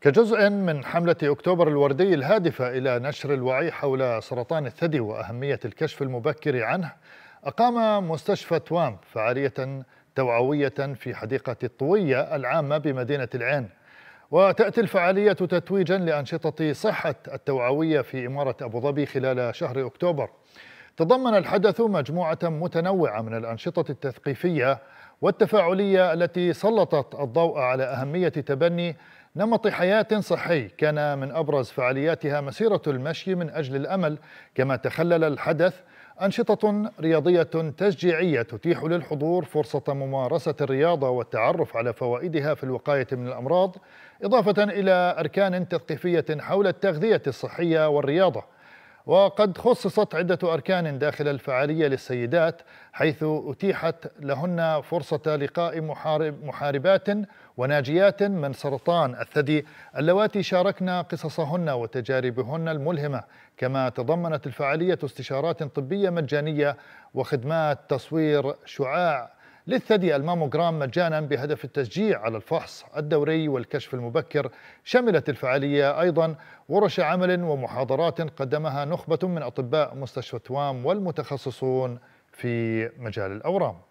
كجزء من حملة أكتوبر الوردي الهادفة إلى نشر الوعي حول سرطان الثدي وأهمية الكشف المبكر عنه أقام مستشفى توام فعالية توعوية في حديقة الطوية العامة بمدينة العين وتأتي الفعالية تتويجا لأنشطة صحة التوعوية في إمارة أبو ظبي خلال شهر أكتوبر تضمن الحدث مجموعة متنوعة من الأنشطة التثقيفية والتفاعلية التي سلطت الضوء على أهمية تبني نمط حياة صحي كان من أبرز فعالياتها مسيرة المشي من أجل الأمل كما تخلل الحدث أنشطة رياضية تشجيعية تتيح للحضور فرصة ممارسة الرياضة والتعرف على فوائدها في الوقاية من الأمراض إضافة إلى أركان تثقيفية حول التغذية الصحية والرياضة وقد خصصت عدة أركان داخل الفعالية للسيدات حيث أتيحت لهن فرصة لقاء محارب محاربات وناجيات من سرطان الثدي اللواتي شاركن قصصهن وتجاربهن الملهمة كما تضمنت الفعالية استشارات طبية مجانية وخدمات تصوير شعاع للثدي الماموغرام مجانا بهدف التشجيع على الفحص الدوري والكشف المبكر شملت الفعالية أيضا ورش عمل ومحاضرات قدمها نخبة من أطباء مستشفى توام والمتخصصون في مجال الأورام